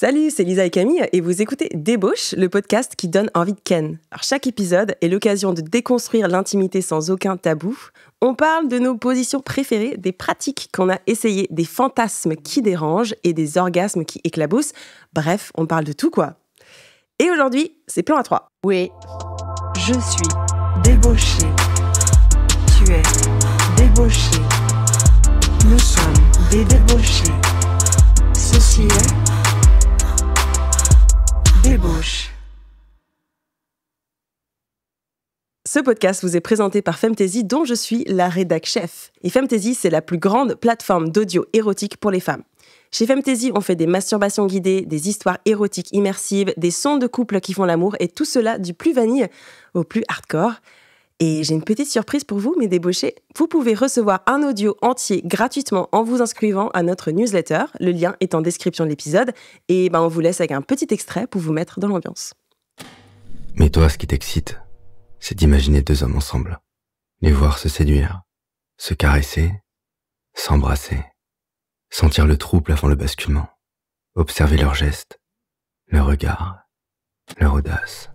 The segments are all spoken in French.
Salut, c'est Lisa et Camille et vous écoutez Débauche, le podcast qui donne envie de Ken. Alors chaque épisode est l'occasion de déconstruire l'intimité sans aucun tabou. On parle de nos positions préférées, des pratiques qu'on a essayées, des fantasmes qui dérangent et des orgasmes qui éclaboussent. Bref, on parle de tout quoi. Et aujourd'hui, c'est plan A3. Oui, je suis débauchée. Tu es débauchée. Nous sommes des débauchés. Ceci est Débauche. Ce podcast vous est présenté par Femtasy, dont je suis la rédac chef. Et Femtasy, c'est la plus grande plateforme d'audio érotique pour les femmes. Chez Femtasy, on fait des masturbations guidées, des histoires érotiques immersives, des sons de couples qui font l'amour et tout cela du plus vanille au plus hardcore. Et j'ai une petite surprise pour vous, mes débauchés. Vous pouvez recevoir un audio entier gratuitement en vous inscrivant à notre newsletter. Le lien est en description de l'épisode. Et ben, on vous laisse avec un petit extrait pour vous mettre dans l'ambiance. Mais toi, ce qui t'excite, c'est d'imaginer deux hommes ensemble. Les voir se séduire, se caresser, s'embrasser. Sentir le trouble avant le basculement. Observer leurs gestes, leurs regards, leur audace.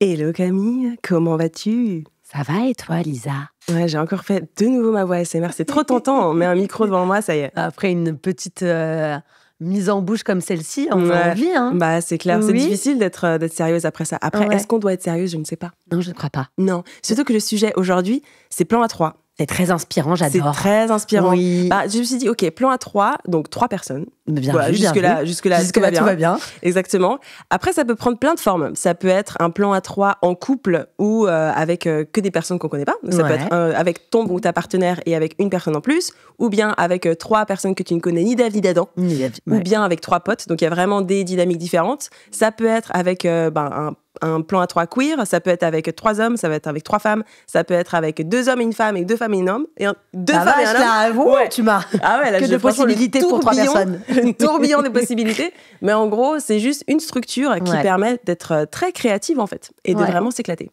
Hello Camille, comment vas-tu Ça va et toi Lisa Ouais, j'ai encore fait de nouveau ma voix ASMR, c'est trop tentant, on met un micro devant moi, ça y est. Après une petite euh, mise en bouche comme celle-ci, on a envie hein. Bah c'est clair, c'est difficile euh, d'être sérieuse après ça. Après, est-ce qu'on doit être sérieuse Je ne sais pas. Non, je ne crois pas. Non, surtout que le sujet aujourd'hui, c'est plan A3. C'est très inspirant, j'adore. C'est très inspirant. Bah, je me suis dit, ok, plan à 3, donc trois personnes. Bien jusque-là, jusque là, tout, va bien. Exactement. Après, ça peut prendre plein de formes. Ça peut être un plan à 3 en couple ou euh, avec euh, que des personnes qu'on connaît pas. ça peut être euh, avec ton ou ta partenaire et avec une personne en plus, ou bien avec trois personnes que tu ne connais ni David ni d'Adam, ou bien avec trois potes. Donc, il y a vraiment des dynamiques différentes. Ça peut être avec ben, un un plan à trois queer, ça peut être avec trois hommes, ça peut être avec trois femmes, ça peut être avec deux hommes et une femme et deux femmes et un homme. Et deux ah femmes tu m'as. Ah ouais, là, que de possibilités pour trois personnes. tourbillon de possibilités. Mais en gros, c'est juste une structure qui permet d'être euh, très créative en fait et de vraiment s'éclater.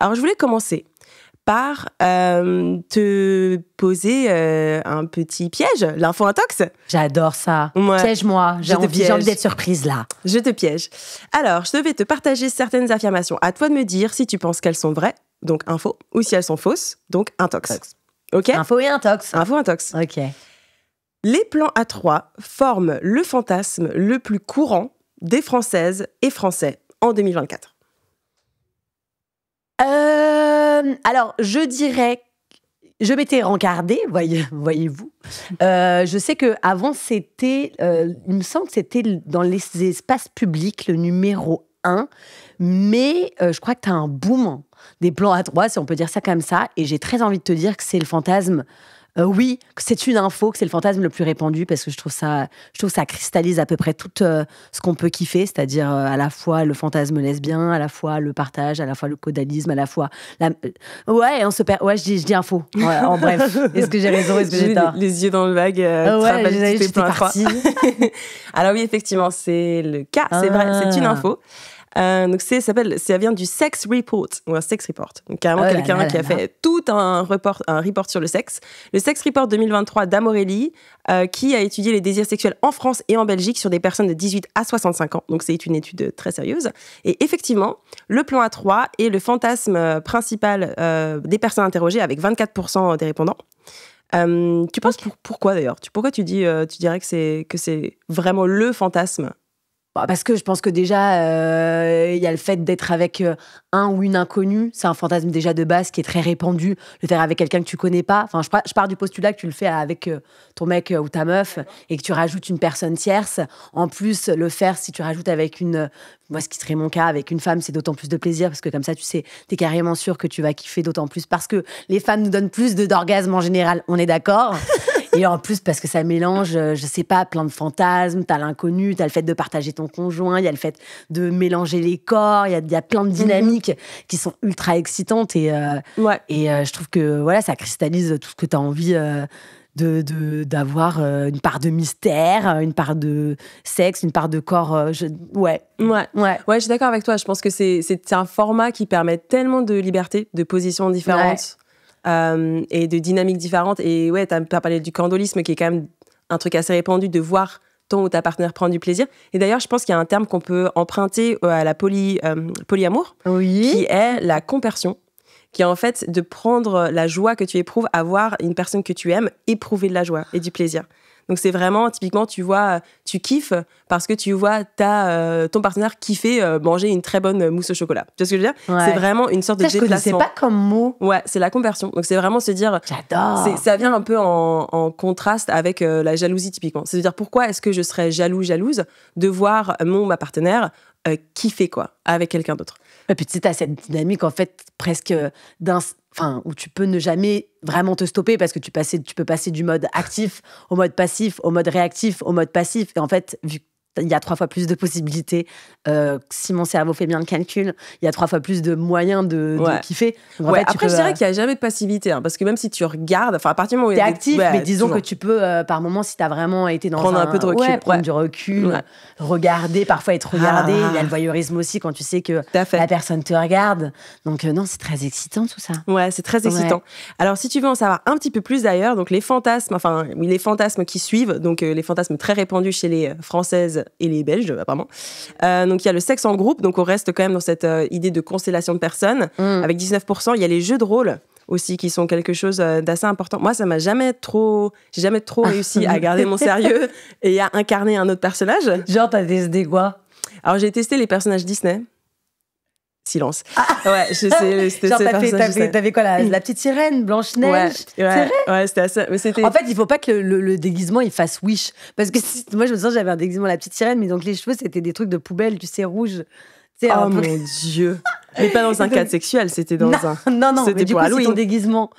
Alors je voulais commencer par euh, te poser euh, un petit piège, l'info intox. J'adore ça. Piège-moi, j'ai envie, d'être surprise là. Je te piège. Alors, je devais te partager certaines affirmations. À toi de me dire si tu penses qu'elles sont vraies, donc info, ou si elles sont fausses, donc intox. Ok Info et intox. Info intox. Ok. Les plans A3 forment le fantasme le plus courant des Françaises et Français en 2024. Euh euh, alors, je dirais je m'étais rencardée, voyez, vous euh, je sais que avant c'était, euh, il me semble que c'était dans les espaces publics le numéro un, mais je crois que tu as un boom hein, des plans à trois, si on peut dire ça comme ça, et j'ai très envie de te dire que c'est le fantasme euh, oui, c'est une info, que c'est le fantasme le plus répandu parce que je trouve ça, je trouve ça cristallise à peu près tout euh, ce qu'on peut kiffer, c'est-à-dire euh, à la fois le fantasme lesbien, à la fois le partage, à la fois le caudalisme, à la fois la... ouais, on se perd. Ouais, je dis, je dis info. en bref, est-ce que j'ai raison, est-ce que j'ai tort les, yeux dans le vague. Ah ouais, j'étais partie. Alors oui, effectivement, c'est le cas, c'est vrai, c'est une ah. info. Euh, donc, ça, vient du sex report, ou un sex report. Donc, carrément, oh quelqu'un qui a fait tout un report, un report sur le sexe. Le Sex Report 2023 d'Amorelli, euh, qui a étudié les désirs sexuels en France et en Belgique sur des personnes de 18 à 65 ans. Donc, c'est une étude très sérieuse. Et effectivement, le plan A3 est le fantasme euh, principal des personnes interrogées avec 24% des répondants. tu penses pourquoi d'ailleurs Pourquoi tu dis, tu dirais que c'est que c'est vraiment le fantasme bah, parce que je pense que déjà, euh, il y a le fait d'être avec euh, un ou une inconnue. C'est un fantasme déjà de base qui est très répandu. Le faire avec quelqu'un que tu connais pas. Enfin, je, pars du postulat que tu le fais avec euh, ton mec ou ta meuf et que tu rajoutes une personne tierce. En plus, le faire si tu rajoutes avec une. Moi, ce qui serait mon cas, avec une femme, c'est d'autant plus de plaisir parce que comme ça, tu sais, tu es carrément sûr que tu vas kiffer d'autant plus parce que les femmes nous donnent plus d'orgasme en général. On est d'accord Et en plus, parce que ça mélange, euh, je sais pas, plein de fantasmes. T'as l'inconnu, t'as le fait de partager ton conjoint, il y a le fait de mélanger les corps, il y a, y a, plein de mhm. dynamiques qui sont ultra excitantes. Et, euh, et euh, je trouve que voilà, ça cristallise tout ce que t'as envie. de d'avoir une part de mystère, une part de sexe, une part de corps. ouais. Ouais, ouais. Ouais, je suis d'accord avec toi. Je pense que c'est un format qui permet tellement de liberté, de positions différentes. Euh, et de dynamiques différentes. Et ouais, tu as, parlé du candolisme qui est quand même un truc assez répandu de voir ton ou ta partenaire prendre du plaisir. Et d'ailleurs, je pense qu'il y a un terme qu'on peut emprunter euh, à la poly, euh, polyamour, qui est la compersion qui est en fait de prendre la joie que tu éprouves à voir une personne que tu aimes éprouver de la joie et du plaisir. Donc c'est vraiment typiquement tu vois tu kiffes parce que tu vois ta euh, ton partenaire kiffer euh, manger une très bonne mousse au chocolat. Tu vois ce que je veux dire C'est vraiment une sorte ça, de je C'est pas comme mot. Ouais, c'est la conversion. Donc c'est vraiment se dire j'adore. Ça vient un peu en, contraste avec euh, la jalousie typiquement. C'est à dire pourquoi est-ce que je serais jaloux jalouse de voir mon ma partenaire kiffer quoi avec quelqu'un d'autre. Et puis tu sais, cette dynamique en fait presque où tu peux ne jamais vraiment te stopper parce que tu, tu peux passer du mode actif au mode passif, au mode réactif, au mode passif. Et en fait, vu il y a trois fois plus de possibilités. Euh, si mon cerveau fait bien le calcul, il y a trois fois plus de moyens de, kiffer. Après, je dirais euh, qu'il n'y a jamais de passivité, hein, parce que même si tu regardes, enfin, à partir du moment où tu es actif, mais disons que tu peux, euh, par moment, si tu as vraiment été dans prendre un, peu de recul, prendre du recul, regarder, parfois être regardé. Il y a ah. le voyeurisme aussi quand tu sais que la personne te regarde. Donc, non, c'est très excitant tout ça. Ouais, c'est très excitant. Alors, si tu veux en savoir un petit peu plus d'ailleurs, donc les fantasmes, enfin, les fantasmes qui suivent, donc les fantasmes très répandus chez les Françaises et les Belges, apparemment. Euh, donc, il y a le sexe en groupe. Donc, on reste quand même dans cette euh, idée de constellation de personnes. Mm. Avec 19%, il y a les jeux de rôle aussi qui sont quelque chose euh, d'assez important. Moi, ça m'a jamais trop, j'ai jamais trop réussi à garder mon sérieux et à incarner un autre personnage. Genre, t'as des quoi Alors, j'ai testé les personnages Disney silence. Ah. ouais, je T'avais quoi, la, petite sirène, Blanche-Neige Ouais, c'était assez. en fait, il faut pas que le, déguisement il fasse wish. Parce que moi, je me sens j'avais un déguisement la petite sirène, mais donc les cheveux, c'était des trucs de poubelle, tu sais, rouge. Oh mon dieu! Mais pas dans un cadre sexuel, c'était dans un. Non, non, c'était du coup, Si ton déguisement,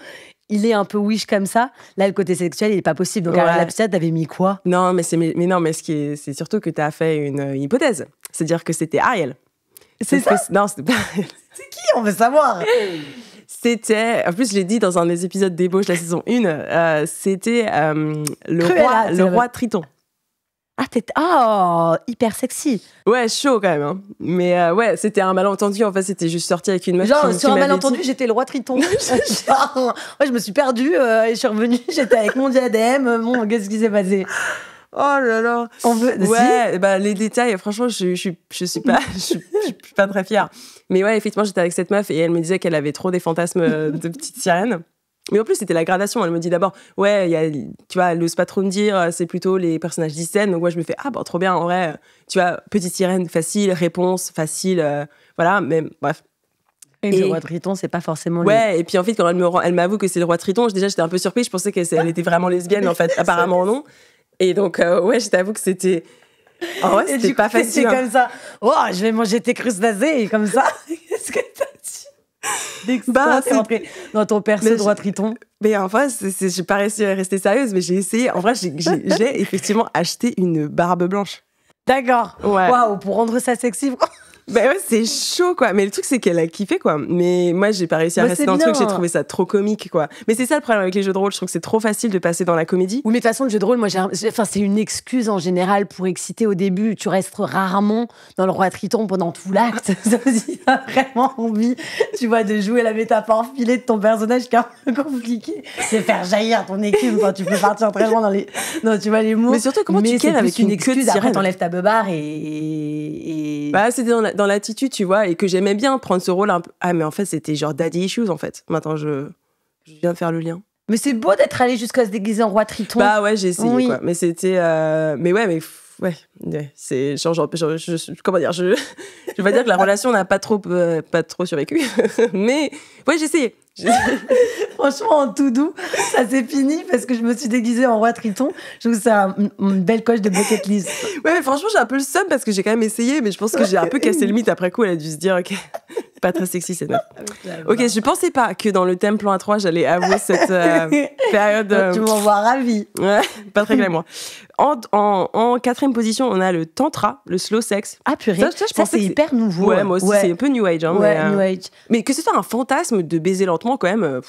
il est un peu wish comme ça. Là, le côté sexuel, il est pas possible. Donc, ouais. à la petite, t'avais mis quoi? Non, mais c'est, mais non, mais ce qui c'est surtout que t'as fait une euh, hypothèse. C'est-à-dire que c'était Ariel. C'est ça c'est qui On veut savoir C'était, en plus je l'ai dit dans un des épisodes d'ébauche la saison 1, euh, c'était euh, le, roi, le roi Triton. Ah, tête. Oh, hyper sexy. Ouais, chaud quand même. Hein. Mais euh, ouais, c'était un malentendu. En fait, c'était juste sorti avec une meuf. Genre, sur un malentendu, j'étais le roi Triton. Genre, je me suis perdue et je suis revenue. J'étais avec mon diadème. Mon, qu'est-ce qui s'est passé oh là là. ouais, bah, les détails, franchement, je, je, je suis pas, je, pas très fière. Mais ouais, effectivement, j'étais avec cette meuf et elle me disait qu'elle avait trop des fantasmes euh, de petite sirène. Mais en plus, c'était la gradation. Elle me dit d'abord, ouais, y a, tu vois, elle n'ose pas trop me dire, euh, c'est plutôt les personnages d'Isène." Donc, moi, je me fais, ah, trop bien, en vrai, euh, tu vois, petite sirène, facile, réponse, facile, voilà, mais bref. Et, le roi Triton, c'est pas forcément Ouais, et puis en fait, quand elle, elle m'avoue que c'est le roi Triton, déjà, j'étais un peu surprise. Je pensais qu'elle était vraiment lesbienne, en fait. Apparemment, non. Et donc, euh, ouais, je t'avoue que c'était. En vrai, c'était pas facile. Hein. comme ça. Oh, je vais manger tes crustacés, comme ça. Qu'est-ce que t'as dit Dès que bah, dans ton perso droit triton. Mais en vrai, j'ai pas réussi à rester sérieuse, mais j'ai essayé. En vrai, j'ai effectivement acheté une barbe blanche. D'accord. Ouais. Waouh, pour rendre ça sexy. Bah ouais, c'est chaud, quoi. Mais le truc, c'est qu'elle a kiffé, quoi. Mais moi, j'ai pas réussi à rester dans le truc. J'ai trouvé ça trop comique, quoi. Mais c'est ça le problème avec les jeux de rôle. Je trouve que c'est trop facile de passer dans la comédie. Oui, mais de toute façon, le jeu de rôle, moi, enfin, c'est une excuse en général pour exciter au début. Tu restes rarement dans le roi Triton pendant tout l'acte. ça vraiment envie, tu vois, de jouer la métaphore filée de ton personnage qui est un peu compliqué. C'est faire jaillir ton équipe quand tu peux partir très loin dans les, non, tu vois, les mots. Mais surtout, comment tu tu avec une excuse? Après, t'enlèves ta beubare et, et... Bah, c'était dans la dans l'attitude, tu vois, et que j'aimais bien prendre ce rôle. Un Ah, mais en fait, c'était genre daddy issues, en fait. Maintenant, je, viens de faire le lien. Mais c'est beau d'être allé jusqu'à se déguiser en roi Triton. Bah ouais, j'ai essayé, quoi. Mais c'était. Euh, mais ouais, mais. Ouais, c'est je, comment dire je je vais dire que la relation n'a pas trop euh, pas trop survécu mais ouais j'ai essayé Franchement, en tout doux, ça s'est fini parce que je me suis déguisée en roi Triton. Je trouve ça une belle coche de bucket list. Ouais, mais franchement, j'ai un peu le seum parce que j'ai quand même essayé, mais je pense que j'ai un peu cassé le mythe après coup. Elle a dû se dire, ok, pas très sexy c'est ah, non Ok, je pensais pas que dans le thème plan A3, j'allais avouer cette euh, période. Tu euh, m'en vois ravie. Ouais, pas très clairement moi. En, en quatrième position, on a le tantra, le slow sex. Ah purée, ça, ça c'est hyper nouveau. Ouais, moi aussi, c'est un peu hein, euh, new age. mais, que ce soit un fantasme de baiser lentement, quand même, euh,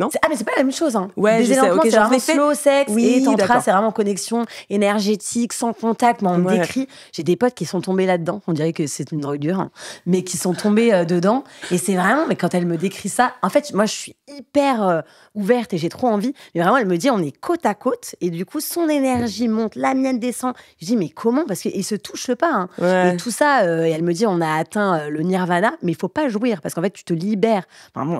ah, mais c'est pas la même chose. Hein. Ouais, c'est vraiment slow sexe. et tantra, c'est vraiment connexion énergétique, sans contact. Mais on décrit. J'ai des potes qui sont tombés là-dedans. On dirait que c'est une drogue dure, hein. mais qui sont tombés euh, dedans. Et c'est vraiment. Mais quand elle me décrit ça, en fait, moi, je suis hyper euh, ouverte et j'ai trop envie. Mais vraiment, elle me dit, on est côte à côte. Et du coup, son énergie monte, la mienne descend. Je dis, mais comment Parce qu'ils se touchent pas. Hein. Et tout ça. Euh, elle me dit, on a atteint le nirvana, mais il faut pas jouir parce qu'en fait, tu te libères.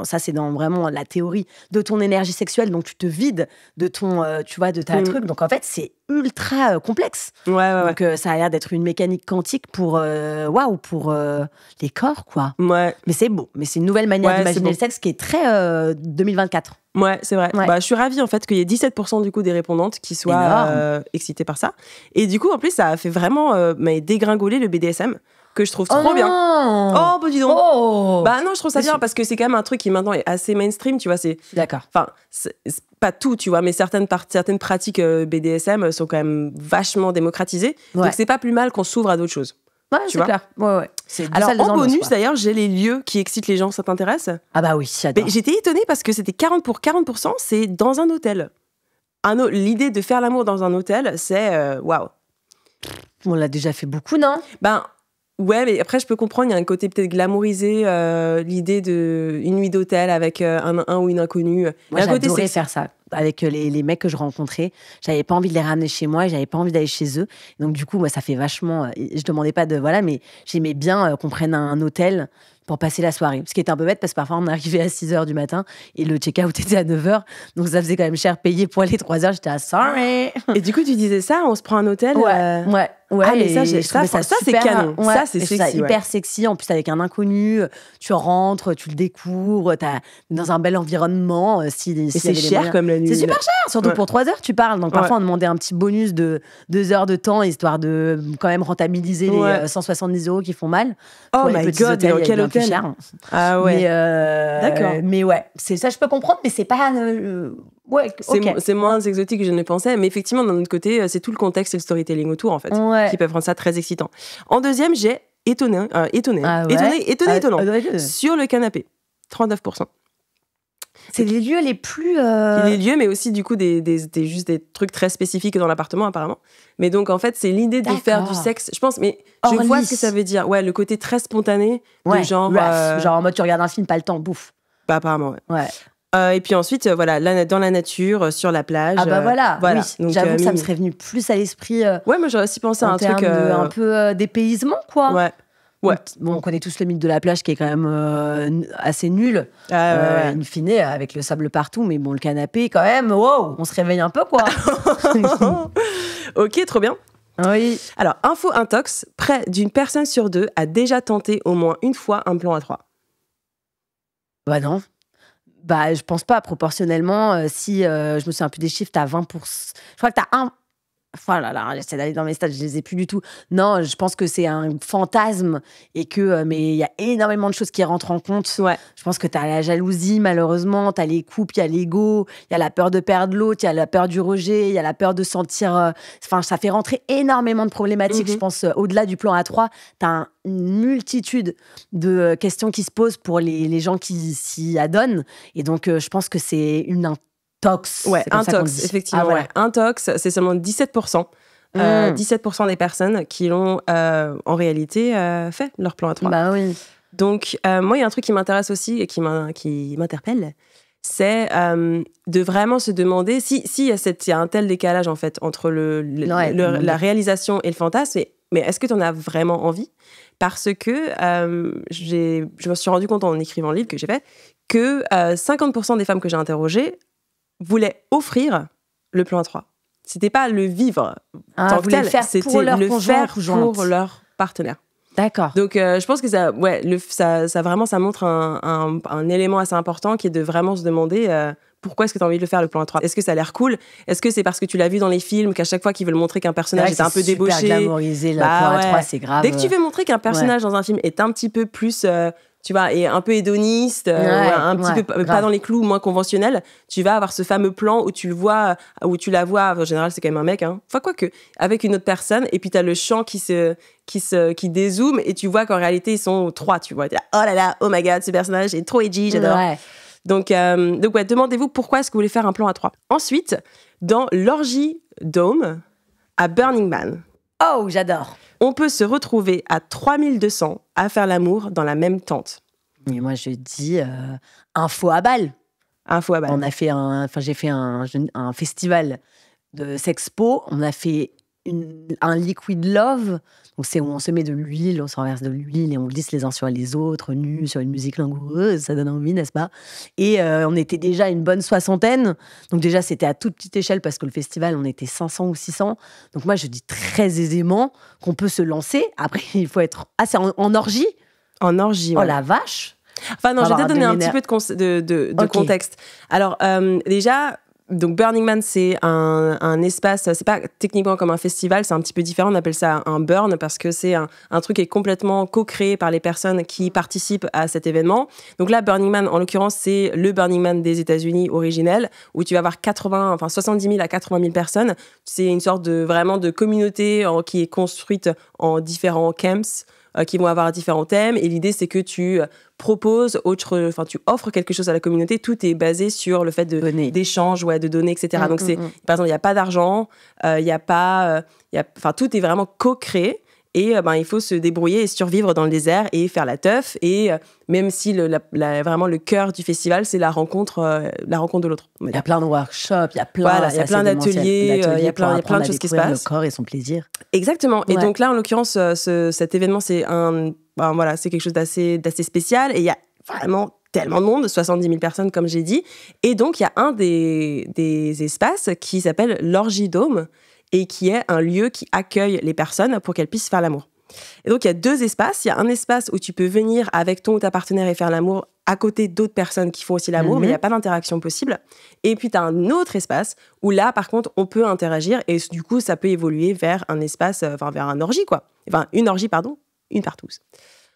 ça, c'est dans vraiment la théorie de ton énergie sexuelle, donc tu te vides de ton, euh, tu vois, de ta mm. truc. Donc en fait, c'est ultra euh, complexe. Ouais, euh, ça a l'air d'être une mécanique quantique pour, waouh, pour les corps, quoi. Mais c'est beau. Mais c'est une nouvelle manière d'imaginer le sexe qui est très 2024. Ouais, c'est vrai. Bah, je suis ravie en fait qu'il y ait 17% du coup des répondantes qui soient excitées par ça. Et du coup, en plus, ça a fait vraiment mais dégringoler le BDSM que je trouve oh trop bien. Oh, bah dis donc. Oh bah non, je trouve ça bien parce que c'est quand même un truc qui maintenant est assez mainstream, tu vois. C'est d'accord. Enfin, pas tout, tu vois, mais certaines certaines pratiques euh, BDSM sont quand même vachement démocratisées. Donc c'est pas plus mal qu'on s'ouvre à d'autres choses. Ouais, c'est clair. Ouais, ouais. Alors, en bonus, d'ailleurs, j'ai les lieux qui excitent les gens, ça t'intéresse Ah bah oui, j'adore. J'étais étonnée parce que c'était 40 pour 40%, c'est dans un hôtel. Un, L'idée de faire l'amour dans un hôtel, c'est euh, waouh. On l'a déjà fait beaucoup, non Ben, Ouais, mais après, je peux comprendre, il y a un côté peut-être glamourisé, euh, l'idée d'une nuit d'hôtel avec euh, un, un ou une inconnue. Moi, j'adorais faire ça. Avec euh, les, les, mecs que je rencontrais, j'avais pas envie de les ramener chez moi, j'avais pas envie d'aller chez eux. Donc, du coup, moi, ça fait vachement. Je demandais pas de. Voilà, mais j'aimais bien qu'on prenne un, hôtel pour passer la soirée. Ce qui était un peu bête parce que parfois on arrivait à 6 h du matin et le check-out était à 9 h. Donc ça faisait quand même cher payer pour aller 3 h. J'étais à sorry. Et du coup, tu disais ça, on se prend un hôtel Ouais. ouais. Ouais, ah, mais ça, ça, ça, c'est canon. ça, c'est sexy. hyper sexy. En plus, avec un inconnu, tu rentres, tu le découvres, t'es dans un bel environnement. Euh, si, et c'est cher comme la nuit. C'est super cher, surtout pour trois heures, tu parles. Donc, parfois, on demandait un petit bonus de deux heures de temps, histoire de euh, quand même rentabiliser les 170 euh, euros qui font mal. Oh my god, quel hôtel Ah ouais. D'accord. Mais ouais, ça, je peux comprendre, mais c'est pas c'est, moins exotique que je ne pensais, mais effectivement, d'un autre côté, euh, c'est tout le contexte et le storytelling autour, en fait, qui peuvent rendre ça très excitant. En deuxième, j'ai étonné, euh, ah étonné, étonné, ah, ah, étonné, étonnant, sur le canapé, 39%. C'est les lieux les plus. Euh... Les lieux, mais aussi du coup des, juste des trucs très spécifiques dans l'appartement apparemment. Mais donc en fait, c'est l'idée de faire du sexe, je pense. Mais je vois ce que ça veut dire. Ouais, le côté très spontané, genre. Euh, genre en mode tu regardes un film, pas le temps, bouffe. Bah, apparemment, ouais. Euh, et puis ensuite, euh, voilà, dans la nature, euh, sur la plage. Ah bah voilà, Oui, j'avoue que ça me serait venu plus à l'esprit. ouais, moi j'aurais aussi pensé à un truc. un peu dépaysement, quoi. Ouais. Ouais. Bon, on connaît tous le mythe de la plage qui est quand même assez nul. Ah, une avec le sable partout, mais bon, le canapé, quand même, wow, on se réveille un peu, quoi. ok, trop bien. Oui. Alors, info intox, près d'une personne sur deux a déjà tenté au moins une fois un plan à trois. Bah non. Bah, je pense pas proportionnellement. Euh, si euh, je me souviens plus des chiffres, tu as 20%. Je crois que tu as un, Oh là là, j'essaie d'aller dans mes stages, je les ai plus du tout. Non, je pense que c'est un fantasme et que euh, mais il y a énormément de choses qui rentrent en compte. Ouais. Je pense que tu as la jalousie malheureusement, tu as les coupes, il y a l'ego, il y a la peur de perdre l'autre, il y a la peur du rejet, il y a la peur de sentir euh, enfin ça fait rentrer énormément de problématiques, mhm. je pense euh, au-delà du plan A3, tu as une multitude de questions qui se posent pour les, les gens qui s'y adonnent et donc je pense que c'est une tox. Ouais, tox effectivement. Ah, voilà. ouais. tox, c'est seulement 17%. 17% euh, hmm. des personnes qui l'ont euh, en réalité euh, fait, leur plan à trois. Bah oui. Donc, moi, il y a un truc qui m'intéresse aussi et qui m'interpelle, c'est de vraiment se demander si, si y, a un tel décalage en fait entre le, la mm. réalisation et le fantasme, mais est-ce que tu en as vraiment envie Parce que je me suis rendu compte en écrivant le livre que j'ai fait que 50% des femmes que j'ai interrogées voulait offrir le plan 3. C'était pas le vivre ah, c'était le faire pour leur partenaire. D'accord. Donc euh, je pense que ça, ouais, ça, vraiment, ça montre un, élément assez important qui est de vraiment se demander euh, pourquoi est-ce que tu as envie de le faire le plan 3 Est-ce que ça a l'air cool Est-ce que c'est parce que tu l'as vu dans les films qu'à chaque fois qu'ils veulent montrer qu'un personnage est, un peu débauché, glamourisé, le bah plan 3, c'est grave. Dès que tu euh. veux montrer qu'un personnage dans un film est un petit peu plus tu vois, et un peu hédoniste, euh, un petit peu pas dans les clous, moins conventionnel, tu vas avoir ce fameux plan où tu le vois, où tu la vois, en général c'est quand même un mec, hein, enfin quoi que, avec une autre personne, et puis tu as le champ qui se, qui se, qui dézoome, et tu vois qu'en réalité ils sont trois, tu vois, oh là là, oh my god, ce personnage est trop edgy, j'adore. Donc, euh, donc demandez-vous pourquoi est-ce que vous voulez faire un plan à trois. Ensuite, dans l'orgie Dome à Burning Man, Oh, j'adore. On peut se retrouver à 3200 à faire l'amour dans la même tente. Mais moi, je dis un euh, info à balle. Info à balle. On a fait un, enfin, j'ai fait un, un festival de sexpo. On a fait un liquid love. Donc c'est où on se met de l'huile, on s'enverse de l'huile et on glisse les uns sur les autres, nus, sur une musique langoureuse, ça donne envie, n'est-ce pas Et euh, on était déjà une bonne soixantaine. Donc déjà, c'était à toute petite échelle parce que le festival, on était 500 ou 600. Donc moi, je dis très aisément qu'on peut se lancer. Après, il faut être... Ah, en, orgie En orgie, Oh la vache Enfin non, je vais te donner un petit peu de, contexte. Alors euh, déjà, donc Burning Man, c'est un, un, espace, c'est pas techniquement comme un festival, c'est un petit peu différent, on appelle ça un burn parce que c'est un, truc qui est complètement co-créé par les personnes qui participent à cet événement. Donc là, Burning Man, en l'occurrence, c'est le Burning Man des États-Unis originel où tu vas avoir 80, enfin 70 000 à 80 000 personnes. C'est une sorte de vraiment de communauté qui est construite en différents camps. Euh, qui vont avoir différents thèmes. Et l'idée, c'est que tu euh, proposes autre, enfin, tu offres quelque chose à la communauté. Tout est basé sur le fait de d'échanges, ouais, de données, etc. Mm, Donc, mm, c'est, mm. par exemple, il n'y a pas d'argent, euh, il n'y a pas, enfin, tout est vraiment co-créé. Et euh, ben, il faut se débrouiller et survivre dans le désert et faire la teuf. Et euh, même si vraiment le cœur du festival, c'est la rencontre, euh, la rencontre de l'autre. Il y a plein de workshops, il y a plein, il y a plein d'ateliers, il y a plein, y a plein de choses qui se passent. Le corps et son plaisir. Exactement. Et donc là, en l'occurrence, cet événement, c'est un, ben, voilà, c'est quelque chose d'assez, d'assez spécial. Et il y a vraiment tellement de monde, 70 000 personnes comme j'ai dit. Et donc il y a un des, des espaces qui s'appelle l'Orgidome, et qui est un lieu qui accueille les personnes pour qu'elles puissent faire l'amour. Et donc, il y a deux espaces. Il y a un espace où tu peux venir avec ton ou ta partenaire et faire l'amour à côté d'autres personnes qui font aussi l'amour, mhm. mais il n'y a pas d'interaction possible. Et puis, tu as un autre espace où là, par contre, on peut interagir et du coup, ça peut évoluer vers un espace, euh, enfin, vers un orgie, quoi. Enfin, une orgie, pardon, une partouze.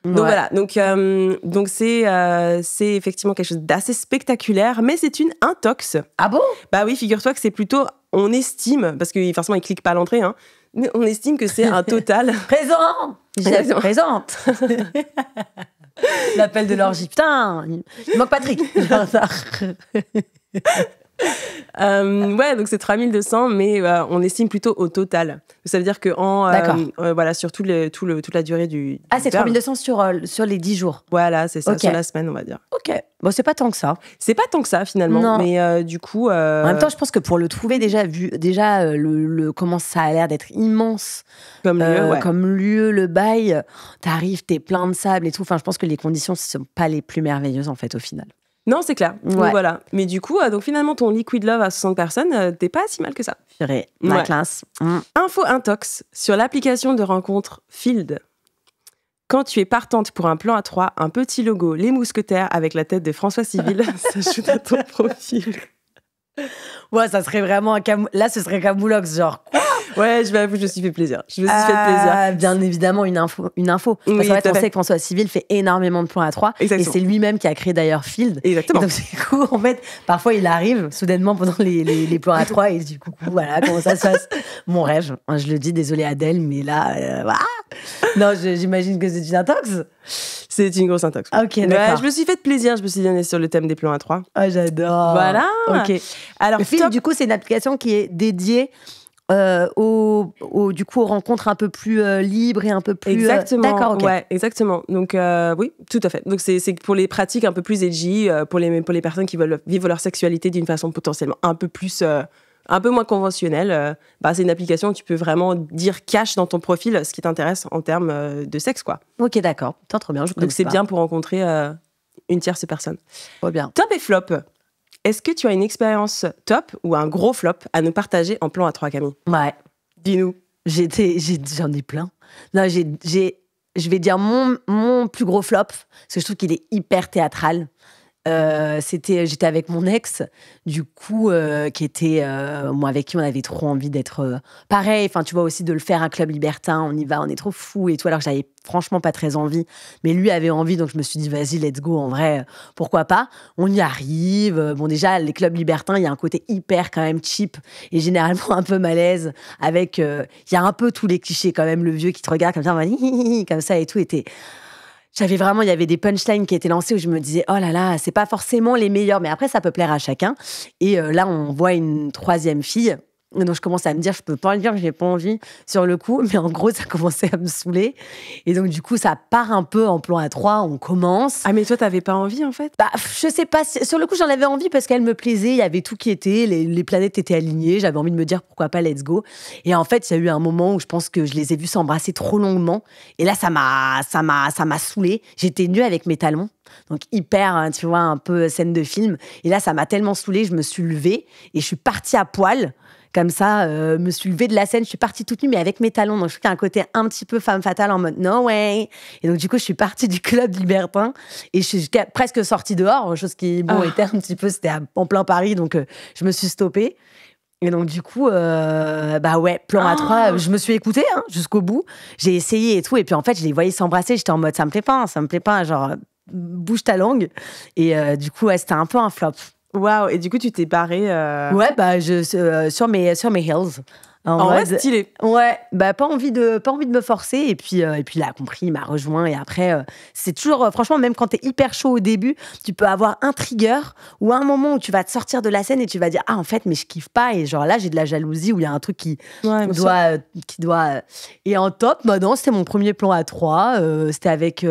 Donc voilà, donc euh, donc c'est euh, c'est effectivement quelque chose d'assez spectaculaire, mais c'est une intox. Ah bon Bah oui, figure-toi que c'est plutôt on estime, parce que forcément, ils clique pas à l'entrée, hein, mais on estime que c'est un total. Présent Je présente L'appel de l'orgie. Putain Il manque Patrick Euh, ouais, donc c'est 3200, mais euh, on estime plutôt au total. Ça veut dire que en, euh, voilà, sur le, toute la durée du. Ah, c'est 3200 sur, sur les 10 jours. Voilà, c'est ça, sur la semaine, on va dire. Ok. Bon, c'est pas tant que ça. C'est pas tant que ça, finalement. Mais du coup. En même temps, je pense que pour le trouver, déjà, vu déjà le, comment ça a l'air d'être immense. Comme lieu, Comme lieu, le bail, t'arrives, t'es plein de sable et tout. Enfin, je pense que les conditions ne sont pas les plus merveilleuses, en fait, au final. Non, c'est clair. voilà. Mais du coup, euh, donc finalement, ton liquid love à 60 personnes, euh, t'es pas si mal que ça. Purée, ma classe. Mm. Info intox sur l'application de rencontre Field. Quand tu es partante pour un plan à 3 un petit logo Les Mousquetaires avec la tête de François Civil s'ajoute à ton profil. Ouais, ça serait vraiment un cam. Là, ce serait Camoulox, genre Ouais, je m'avoue, je me suis fait plaisir. Je me suis fait ah, plaisir. Bien évidemment, une info. Une info. Parce qu'en fait, on sait que François Civil fait énormément de Plans à 3. Et c'est lui-même qui a créé d'ailleurs Field. Exactement. donc, du coup, en fait, parfois, il arrive soudainement pendant les, Plans les à 3 et il dit coucou, voilà, comment ça se passe. Mon rêve. Je le dis, désolé Adèle, mais là. Euh, non, j'imagine que c'est une intox. C'est une grosse intox. Ok, d'accord. je me suis fait plaisir, je me suis donné sur le thème des plans à 3. Ah, j'adore. Voilà. Ok. Alors, Field, du coup, c'est une application qui est dédiée euh, du coup, aux rencontres un peu plus euh, libres et un peu plus. Euh, exactement. ouais, exactement. Donc, euh, oui, tout à fait. Donc, c'est pour les pratiques un peu plus edgy, pour, les, pour les personnes qui veulent vivre leur sexualité d'une façon potentiellement un peu plus. un peu moins conventionnelle. Bah, c'est une application où tu peux vraiment dire cash dans ton profil ce qui t'intéresse en termes de sexe, quoi. Ok, d'accord. Trop bien. Donc c'est bien pour rencontrer une tierce personne. Trop bien. Top et flop. Est-ce que tu as une expérience top ou un gros flop à nous partager en plan à trois, Camille Ouais. Dis-nous. j'en ai, plein. Non, j'ai, je vais dire mon, mon plus gros flop, parce que je trouve qu'il est hyper théâtral. Euh, c'était euh, j'étais avec mon ex du coup euh, qui était moi avec qui on avait trop envie d'être pareil enfin tu vois aussi de le faire un club libertin on y va on est trop fou et tout alors j'avais franchement pas très envie mais lui avait envie donc je me suis dit vas-y let's go en vrai pourquoi pas on y arrive bon déjà les clubs libertins il y a un côté hyper quand même cheap et généralement un peu malaise avec il y a un peu tous les clichés quand même le vieux qui te regarde comme ça comme ça et tout était j'avais vraiment, il y avait des punchlines qui étaient lancées où je me disais, oh là là, c'est pas forcément les meilleurs, mais après, ça peut plaire à chacun. Et euh, là, on voit une troisième fille, donc je commençais à me dire, je peux pas le dire, j'ai pas envie sur le coup. Mais en gros, ça commençait à me saouler. Et donc du coup, ça part un peu en plan à trois, on commence. Ah mais toi, t'avais pas envie en fait Bah je sais pas. Sur le coup, j'en avais envie parce qu'elle me plaisait, il y avait tout qui était, les, les planètes étaient alignées. J'avais envie de me dire pourquoi pas, let's go. Et en fait, il y a eu un moment où je pense que je les ai vus s'embrasser trop longuement. Et là, ça m'a, ça m'a, ça m'a saoulé J'étais nue avec mes talons. Donc hyper, hein, tu vois, un peu scène de film. Et là, ça m'a tellement saoulée, je me suis levée et je suis partie à poil comme ça, euh, me suis levée de la scène. Je suis partie toute nue, mais avec mes talons. Donc, je trouve un côté un petit peu femme fatale en mode no way. Et donc, du coup, je suis partie du club libertin et je suis presque sortie dehors, hein, chose qui, bon, ah. était un petit peu, c'était en plein Paris. Donc, euh, je me suis stoppée. Et donc, du coup, euh, bah ouais, plan à trois, ah. je me suis écoutée hein, jusqu'au bout. J'ai essayé et tout. Et puis, en fait, je les voyais s'embrasser. J'étais en mode, ça me plaît pas, hein, ça me plaît pas. Genre, bouge ta langue. Et du coup, ouais, c'était un peu un flop. Waouh, et du coup, tu t'es barré euh, Ouais, bah, je, euh, sur, mes, sur mes heels En, mode, stylé. Ouais, bah pas envie de pas envie de me forcer et puis euh, et puis il a compris, il m'a rejoint et après c'est toujours franchement même quand t'es hyper chaud au début, tu peux avoir un trigger ou un moment où tu vas te sortir de la scène et tu vas dire ah en fait mais je kiffe pas et genre là j'ai de la jalousie où il y a un truc qui doit qui doit et en top bah non c'était mon premier plan à trois. c'était avec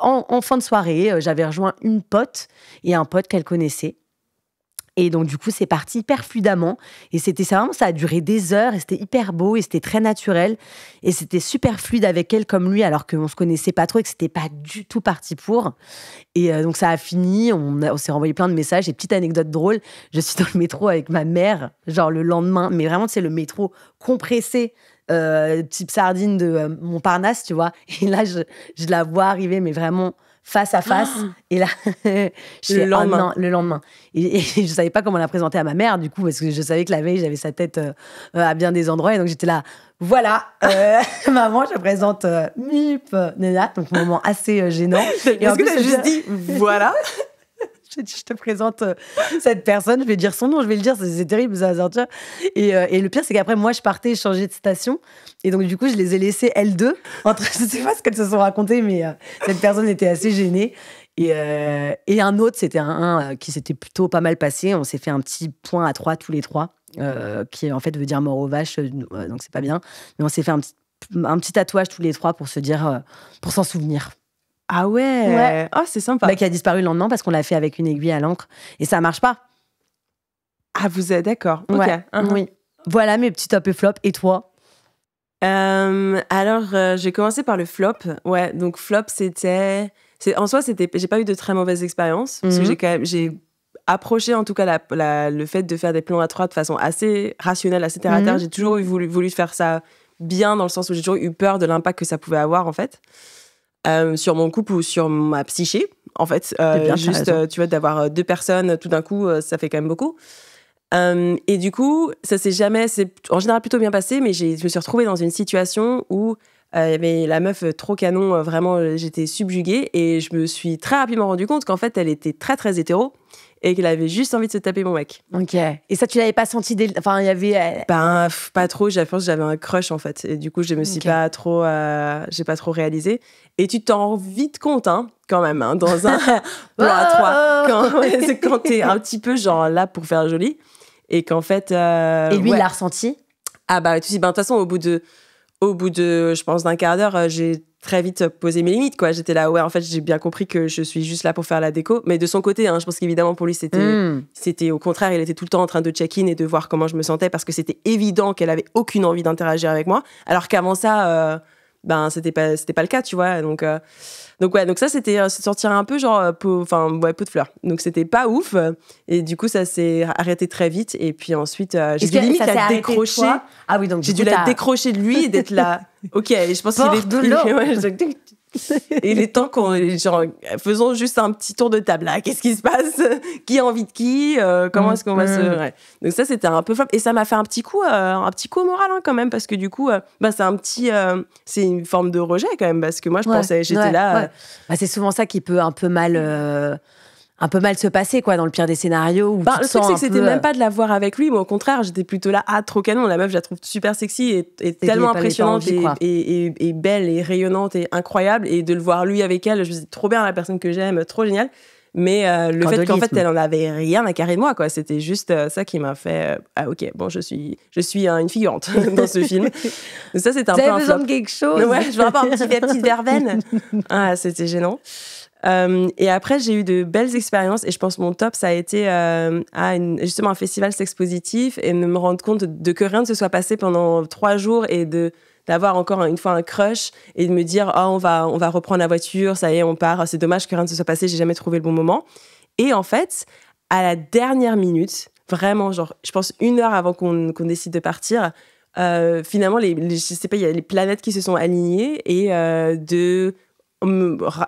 en, en, fin de soirée j'avais rejoint une pote et un pote qu'elle connaissait et donc, du coup, c'est parti hyper fluidement. Et c'était ça, vraiment, ça a duré des heures et c'était hyper beau et c'était très naturel. Et c'était super fluide avec elle comme lui, alors qu'on se connaissait pas trop et que c'était pas du tout parti pour. Et euh, donc, ça a fini. On, s'est renvoyé plein de messages et petite anecdote drôle. Je suis dans le métro avec ma mère, genre le lendemain, mais vraiment, c'est le métro compressé. Euh, type sardine de euh, Montparnasse, tu vois. Et là, je, je la vois arriver, mais vraiment face à ah. face. et là, je le, oh lendemain. le lendemain. Et, je je savais pas comment la présenter à ma mère, du coup, parce que je savais que la veille, j'avais sa tête euh, euh, à bien des endroits. Et donc, j'étais là, voilà, euh, maman, je présente Mip, Nena. Donc, moment assez gênant. Est-ce que tu as juste dit, voilà je, je te présente euh, cette personne, je vais dire son nom, je vais le dire, c'est terrible, ça va sortir. Euh, et, le pire, c'est qu'après, moi, je partais, changer changeais de station. Et donc, du coup, je les ai laissés, L2 entre, je sais pas ce qu'elles se sont racontées, mais euh, cette personne était assez gênée. Et, un autre, c'était un, qui s'était plutôt pas mal passé. On s'est fait un petit point à trois, tous les trois, qui en fait veut dire mort aux vaches, donc c'est pas bien. Mais on s'est fait un petit, un petit tatouage tous les trois pour se dire, pour s'en souvenir. Ah ouais, oh, c'est sympa. Bah, qui a disparu le lendemain parce qu'on l'a fait avec une aiguille à l'encre et ça marche pas. Ah, vous êtes d'accord. Uh-huh. Oui. Voilà mes petits top et flop. Et toi euh, Alors, euh, j'ai commencé par le flop. Ouais, donc flop, c'était. En soi, c'était. J'ai pas eu de très mauvaise expérience mhm. j'ai approché en tout cas la, le fait de faire des plans à trois de façon assez rationnelle, assez terre mhm. J'ai toujours voulu, voulu faire ça bien dans le sens où j'ai toujours eu peur de l'impact que ça pouvait avoir en fait. Euh, sur mon couple ou sur ma psyché. En fait, euh, eh bien, juste, euh, tu vois, d'avoir deux personnes tout d'un coup, ça fait quand même beaucoup. et du coup, ça s'est jamais, c'est en général plutôt bien passé, mais je me suis retrouvée dans une situation où euh, il y avait la meuf euh, trop canon, euh, vraiment, j'étais subjuguée. Et je me suis très rapidement rendu compte qu'en fait, elle était très, très hétéro et qu'elle avait juste envie de se taper mon mec. Ok. Et ça, tu l'avais pas senti dès. Enfin, il y avait. Ben, pas trop. Je pense que j'avais un crush, en fait. Et du coup, je me suis pas trop. J'ai pas trop réalisé. Et tu t'en rends vite compte, hein, quand même, hein, dans un plan à oh. trois. Quand, tu t'es un petit peu, genre, là pour faire joli. Et qu'en fait. et lui, il l'a ressenti Ah, bah, tu dis, ben, de toute façon, au bout de au bout de, je pense, d'un quart d'heure, euh, j'ai très vite posé mes limites. quoi. J'étais là, où en fait, j'ai bien compris que je suis juste là pour faire la déco. Mais de son côté, hein, je pense qu'évidemment, pour lui, c'était hmm. c'était au contraire. Il était tout le temps en train de check-in et de voir comment je me sentais parce que c'était évident qu'elle avait aucune envie d'interagir avec moi. Alors qu'avant ça, euh, ben, c'était pas, pas le cas, tu vois. Donc. Euh, donc ouais, donc ça c'était euh, sortir un peu genre euh, enfin ouais, de fleurs. Donc c'était pas ouf et du coup ça s'est arrêté très vite et puis ensuite euh, j'ai dû la décrocher. Ah oui donc j'ai dû la décrocher de lui et d'être là. OK, je pense qu'il est ouais, temps. Et il est temps qu'on, faisons juste un petit tour de table là. Qu'est-ce qui se passe Qui a envie de qui euh, Comment mm, est-ce qu'on va se. Donc ça, c'était un peu flop. Et ça m'a fait un petit coup, euh, un petit coup au moral hein, quand même, parce que du coup, euh, bah, c'est un petit, c'est une forme de rejet quand même, parce que moi, je pensais, j'étais là. Bah, c'est souvent ça qui peut un peu mal un peu mal se passer quoi dans le pire des scénarios bah, le truc c'est que c'était même euh, pas de la voir avec lui mais au contraire j'étais plutôt là ah trop canon la meuf je la trouve super sexy et, tellement impressionnante et, belle et rayonnante et incroyable et de le voir lui avec elle je me disais trop bien la personne que j'aime trop génial mais euh, le fait qu'en fait elle en avait rien à carrer de moi quoi c'était juste euh, ça qui m'a fait ah ok bon je suis je suis une figurante dans ce film ça c'est un peu besoin de quelque chose ouais je vois un petit verveine ah c'était gênant euh, et après, j'ai eu de belles expériences et je pense que mon top, ça a été euh, à justement un festival sexpositif et de me rendre compte de que rien ne se soit passé pendant trois jours et de d'avoir encore une fois un crush et de me dire oh on va on va reprendre la voiture ça y est on part c'est dommage que rien ne se soit passé j'ai jamais trouvé le bon moment et en fait à la dernière minute vraiment genre je pense une heure avant qu'on décide de partir euh, finalement les, je sais pas il y a les planètes qui se sont alignées et de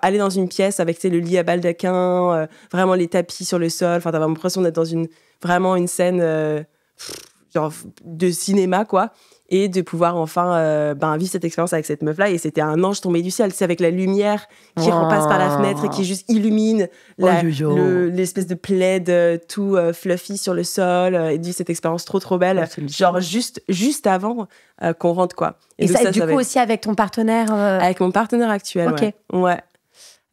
aller dans une pièce avec le lit à baldaquin, euh, vraiment les tapis sur le sol. Enfin, t'avais l'impression d'être dans une vraiment une scène euh, de cinéma, quoi et de pouvoir enfin euh, ben, vivre cette expérience avec cette meuf là et c'était un ange tombé du ciel c'est avec la lumière qui repasse par la fenêtre et qui juste illumine oh, l'espèce de plaid euh, tout euh, fluffy sur le sol et dit cette expérience trop trop belle genre juste juste avant qu'on rentre quoi et, ça, du coup aussi avec ton partenaire avec mon partenaire actuel ouais. ouais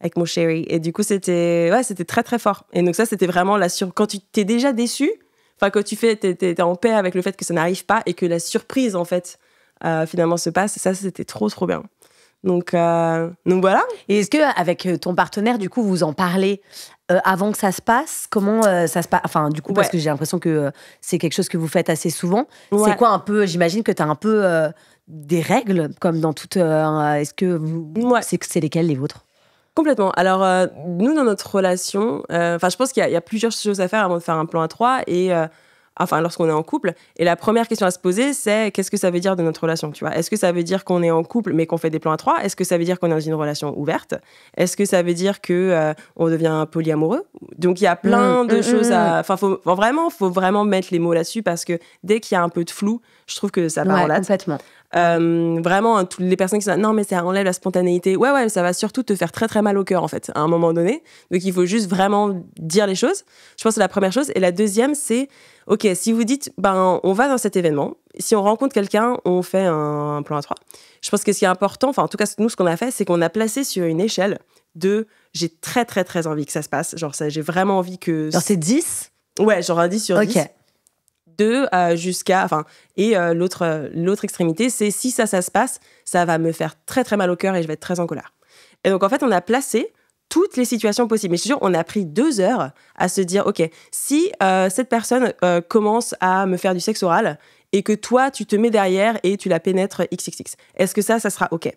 avec mon chéri et du coup c'était ouais c'était très très fort et donc ça c'était vraiment la sur quand tu t'es déjà déçu Enfin, quand tu fais, t'es en paix avec le fait que ça n'arrive pas et que la surprise, en fait, euh, finalement se passe. Ça, c'était trop, trop bien. Donc, euh, donc voilà. Et est-ce que avec euh, ton partenaire, du coup, vous en parlez avant que ça se passe Comment ça se passe Enfin, du coup, parce que j'ai l'impression que c'est quelque chose que vous faites assez souvent. C'est quoi un peu J'imagine que tu as un peu des règles, comme dans toute. est-ce que c'est lesquelles les vôtres Complètement. Alors, euh, nous, dans notre relation, euh, enfin, je pense qu'il y, a plusieurs choses à faire avant de faire un plan à trois. Et. Euh, enfin, lorsqu'on est en couple. Et la première question à se poser, c'est qu'est-ce que ça veut dire de notre relation, tu vois Est-ce que ça veut dire qu'on est en couple mais qu'on fait des plans à trois Est-ce que ça veut dire qu'on est dans une relation ouverte Est-ce que ça veut dire que on devient polyamoureux Donc il y a mmh, plein de mmh, choses à mmh. enfin faut vraiment faut vraiment mettre les mots là-dessus parce que dès qu'il y a un peu de flou, je trouve que ça part en euh, vraiment, hein, toutes les personnes qui sont non, mais ça enlève la spontanéité. Ouais, ouais, ça va surtout te faire très très mal au cœur, en fait, à un moment donné. Donc, il faut juste vraiment dire les choses. Je pense que c'est la première chose. Et la deuxième, c'est, OK, si vous dites, ben, on va dans cet événement, si on rencontre quelqu'un, on fait un, plan à trois. Je pense que ce qui est important, enfin, en tout cas, nous, ce qu'on a fait, c'est qu'on a placé sur une échelle de j'ai très très très envie que ça se passe. Genre, ça, j'ai vraiment envie que. Genre, c'est 10 Ouais, genre un 10 sur okay. 10 de euh, jusqu'à enfin et euh, euh, l'autre extrémité c'est si ça ça se passe ça va me faire très très mal au cœur et je vais être très en colère et donc en fait on a placé toutes les situations possibles. Mais je suis on a pris deux heures à se dire, OK, si cette personne commence à me faire du sexe oral, et que toi, tu te mets derrière et tu la pénètres XXX. Est-ce que ça, ça sera OK,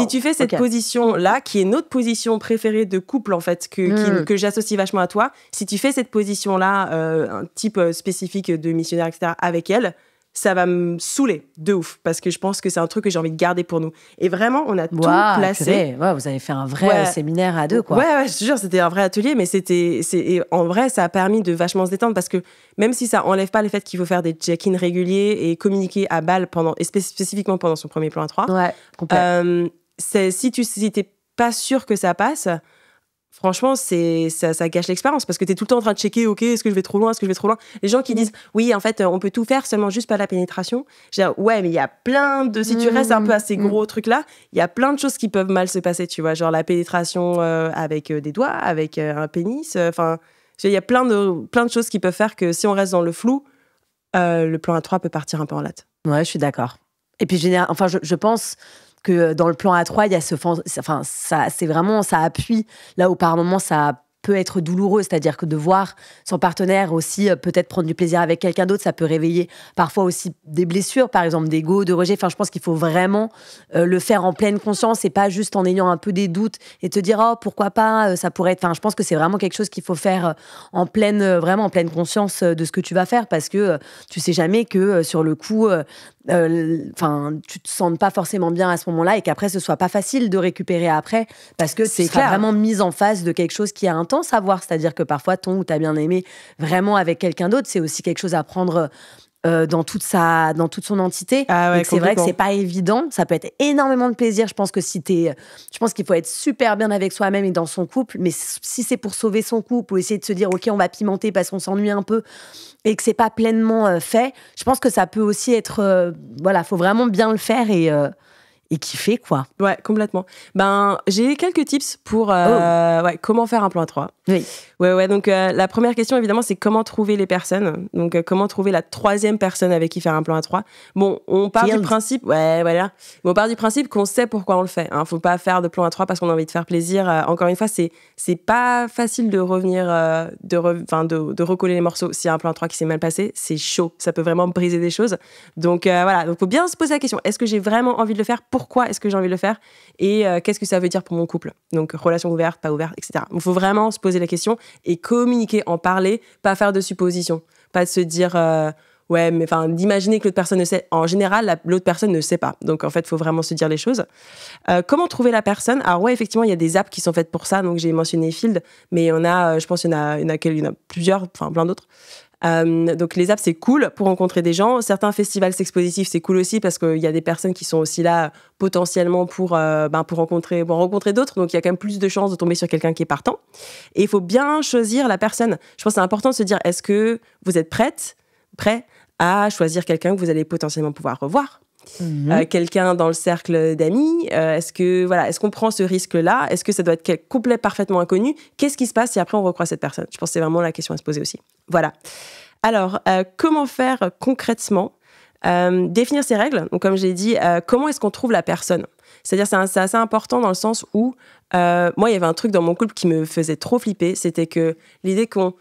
Si tu fais cette position-là, qui est notre position préférée de couple, en fait, que, hmm. j'associe vachement à toi, si tu fais cette position-là, euh, un type euh, spécifique de missionnaire, etc., avec elle, ça va me saouler de ouf parce que je pense que c'est un truc que j'ai envie de garder pour nous. Et vraiment, on a tout placé. vous avez fait un vrai euh, séminaire à deux, quoi. Ouais, je te jure, c'était un vrai atelier, mais c'était, c'est en vrai, ça a permis de vachement se détendre parce que même si ça enlève pas le fait qu'il faut faire des check ins réguliers et communiquer à balle pendant, et spécifiquement pendant son premier plan à trois. Ouais, euh, si tu, n'étais pas sûr que ça passe, franchement, ça, ça gâche l'expérience parce que tu es tout le temps en train de checker, ok, est-ce que je vais trop loin, est-ce que je vais trop loin. Les gens qui disent, oui, en fait, on peut tout faire, seulement juste par la pénétration. Je ouais, mais il y a plein de, si tu restes un peu mm, à ces mm, gros mm. trucs-là, il y a plein de choses qui peuvent mal se passer, tu vois, genre la pénétration euh, avec euh, des doigts, avec euh, un pénis, enfin, il y a plein de, plein de choses qui peuvent faire que si on reste dans le flou, le plan A3 peut partir un peu en latte. Ouais, je suis d'accord. Et puis, enfin, je pense, que euh, dans le plan A3, il y a ce, enfin, ça, c'est vraiment, ça appuie là où par moment ça peut être douloureux, c'est-à-dire que de voir son partenaire aussi euh, peut-être prendre du plaisir avec quelqu'un d'autre, ça peut réveiller parfois aussi des blessures, par exemple d'ego, de rejet. Enfin, je pense qu'il faut vraiment euh, le faire en pleine conscience et pas juste en ayant un peu des doutes et te dire oh pourquoi pas, ça pourrait être. Enfin, je pense que c'est vraiment quelque chose qu'il faut faire en pleine, vraiment en pleine conscience de ce que tu vas faire parce que tu sais jamais que sur le coup euh, enfin, tu te sens pas forcément bien à ce moment-là et qu'après ce soit pas facile de récupérer après parce que c'est vraiment mise en face de quelque chose qui a un temps à voir, c'est-à-dire que parfois ton ou ta bien aimé vraiment avec quelqu'un d'autre, c'est aussi quelque chose à prendre euh, dans toute sa dans toute son entité ah c'est vrai que c'est pas évident ça peut être énormément de plaisir je pense que si es je pense qu'il faut être super bien avec soi-même et dans son couple mais si c'est pour sauver son couple ou essayer de se dire ok on va pimenter parce qu'on s'ennuie un peu et que c'est pas pleinement euh, fait je pense que ça peut aussi être euh, voilà faut vraiment bien le faire et et kiffer quoi ouais complètement ben j'ai quelques tips pour oh. comment faire un plan à 3 oui. Ouais, ouais. Donc, euh, la première question, évidemment, c'est comment trouver les personnes. Donc, euh, comment trouver la troisième personne avec qui faire un plan à trois. Bon, on part du principe. Ouais, voilà. on part du principe qu'on sait pourquoi on le fait. ne hein. Faut pas faire de plan à trois parce qu'on a envie de faire plaisir. Euh, encore une fois, c'est c'est pas facile de revenir, de, de, recoller les morceaux. S'il y a un plan à trois qui s'est mal passé, c'est chaud. Ça peut vraiment briser des choses. Donc, voilà. Donc, faut bien se poser la question. Est-ce que j'ai vraiment envie de le faire Pourquoi est-ce que j'ai envie de le faire Et qu'est-ce que ça veut dire pour mon couple Donc, relation ouverte, pas ouverte, etc. Il faut vraiment se poser la question et communiquer, en parler, pas faire de suppositions, pas de se dire euh, ouais, mais enfin d'imaginer que l'autre personne ne sait. En général, l'autre personne ne sait pas. Donc en fait, il faut vraiment se dire les choses. Euh, comment trouver la personne Alors ouais, effectivement, il y a des apps qui sont faites pour ça. Donc j'ai mentionné Field, mais il y en a, euh, je pense, y en a, il a, il y en a plusieurs, enfin plein d'autres. Euh, donc les apps, c'est cool pour rencontrer des gens. Certains festivals expositifs, c'est cool aussi parce qu'il y a des personnes qui sont aussi là potentiellement pour, euh, ben, pour rencontrer, rencontrer d'autres. Donc il y a quand même plus de chances de tomber sur quelqu'un qui est partant. Et il faut bien choisir la personne. Je pense que c'est important de se dire, est-ce que vous êtes prête, prêt à choisir quelqu'un que vous allez potentiellement pouvoir revoir euh, mhm. quelqu'un dans le cercle d'amis euh, Est-ce que voilà, est-ce qu'on prend ce risque-là Est-ce que ça doit être complet, parfaitement inconnu Qu'est-ce qui se passe si après on recroise cette personne Je pense que c'est vraiment la question à se poser aussi. Voilà. Alors, euh, comment faire concrètement Définir ces règles. Donc, comme j'ai dit, comment est-ce qu'on trouve la personne C'est-à-dire, c'est assez important dans le sens où moi, il y avait un truc dans mon couple qui me faisait trop flipper. C'était que l'idée qu'on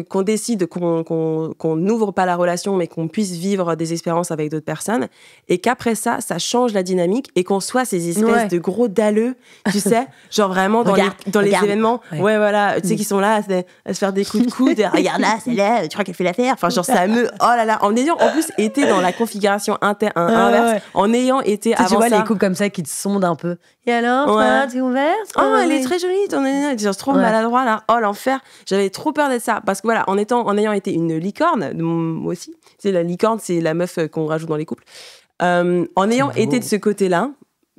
qu'on décide qu'on n'ouvre pas la relation, mais qu'on puisse vivre des expériences avec d'autres personnes, et qu'après ça, ça change la dynamique et qu'on soit ces espèces de gros dalleux, tu sais, genre vraiment dans, les, dans les événements, ouais, voilà, tu sais, qu'ils mm. qui sont là à, se faire des coups de coude, regarde là, c'est là, tu crois qu'elle fait l'affaire, enfin genre ça me, oh là là, en ayant en plus été dans la configuration inter, en ayant été tu avant Tu vois les coups comme ça qui te sondent un peu. Et alors, tu t'es ouverte Oh, ah, elle est très jolie, ton, tu es trop maladroit là, oh l'enfer, j'avais trop peur de ça parce voilà, en, étant, en ayant été une licorne, moi aussi, c'est la licorne, c'est la meuf euh, qu'on rajoute dans les couples. Euh, en ayant été de ce côté-là,